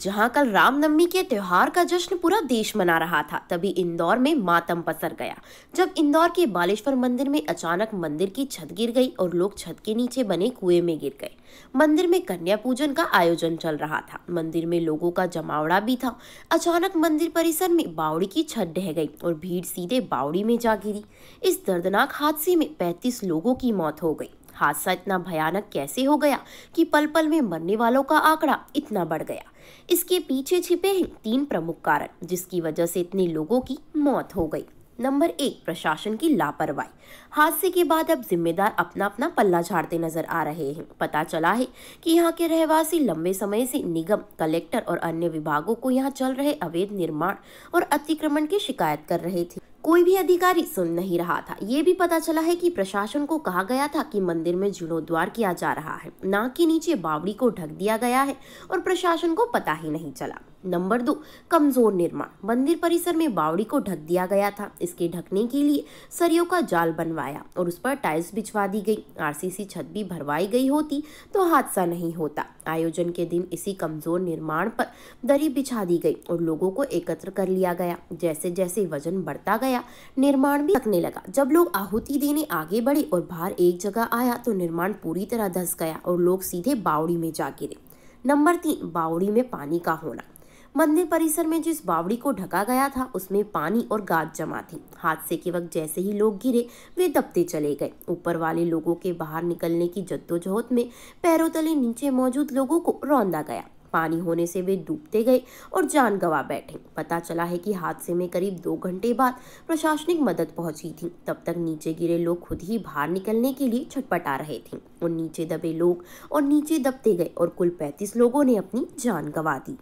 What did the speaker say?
जहां कल रामनवमी के त्यौहार का जश्न पूरा देश मना रहा था तभी इंदौर में मातम पसर गया जब इंदौर के बालेश्वर मंदिर में अचानक मंदिर की छत गिर गई और लोग छत के नीचे बने कुएं में गिर गए मंदिर में कन्या पूजन का आयोजन चल रहा था मंदिर में लोगों का जमावड़ा भी था अचानक मंदिर परिसर में बावड़ी की छत ढह गई और भीड़ सीधे बावड़ी में जा गिरी इस दर्दनाक हादसे में पैंतीस लोगों की मौत हो गई हादसा इतना भयानक कैसे हो गया कि पल पल में मरने वालों का आंकड़ा इतना बढ़ गया इसके पीछे छिपे हैं तीन प्रमुख कारण जिसकी वजह से इतने लोगों की मौत हो गई नंबर एक प्रशासन की लापरवाही हादसे के बाद अब जिम्मेदार अपना अपना पल्ला झाड़ते नजर आ रहे हैं पता चला है कि यहाँ के रहवासी लंबे समय से निगम कलेक्टर और अन्य विभागों को यहाँ चल रहे अवैध निर्माण और अतिक्रमण की शिकायत कर रहे थे कोई भी अधिकारी सुन नहीं रहा था ये भी पता चला है कि प्रशासन को कहा गया था कि मंदिर में जीर्णोद्वार किया जा रहा है नाक के नीचे बावड़ी को ढक दिया गया है और प्रशासन को पता ही नहीं चला नंबर दो कमजोर निर्माण मंदिर परिसर में बावड़ी को ढक दिया गया था इसके ढकने के लिए सरियों का जाल बनवाया और उस पर टाइल्स बिछवा दी गई आरसीसी छत भी भरवाई गई होती तो हादसा नहीं होता आयोजन के दिन इसी कमजोर निर्माण पर दरी बिछा दी गई और लोगों को एकत्र कर लिया गया जैसे जैसे वजन बढ़ता गया निर्माण भी थकने लगा जब लोग आहुति देने आगे बढ़े और बाहर एक जगह आया तो निर्माण पूरी तरह धस गया और लोग सीधे बावड़ी में जा गिरे नंबर तीन बावड़ी में पानी का होना मंदिर परिसर में जिस बावड़ी को ढका गया था उसमें पानी और गाद जमा थी हादसे के वक्त जैसे ही लोग गिरे वे दबते चले गए ऊपर वाले लोगों के बाहर निकलने की जद्दोजहद में पैरों तले नीचे मौजूद लोगों को रौंदा गया पानी होने से वे डूबते गए और जान गंवा बैठे पता चला है कि हादसे में करीब दो घंटे बाद प्रशासनिक मदद पहुंची थी तब तक नीचे गिरे लोग खुद ही बाहर निकलने के लिए छटपट आ रहे थे और नीचे दबे लोग और नीचे दबते गए और कुल पैंतीस लोगों ने अपनी जान गवा दी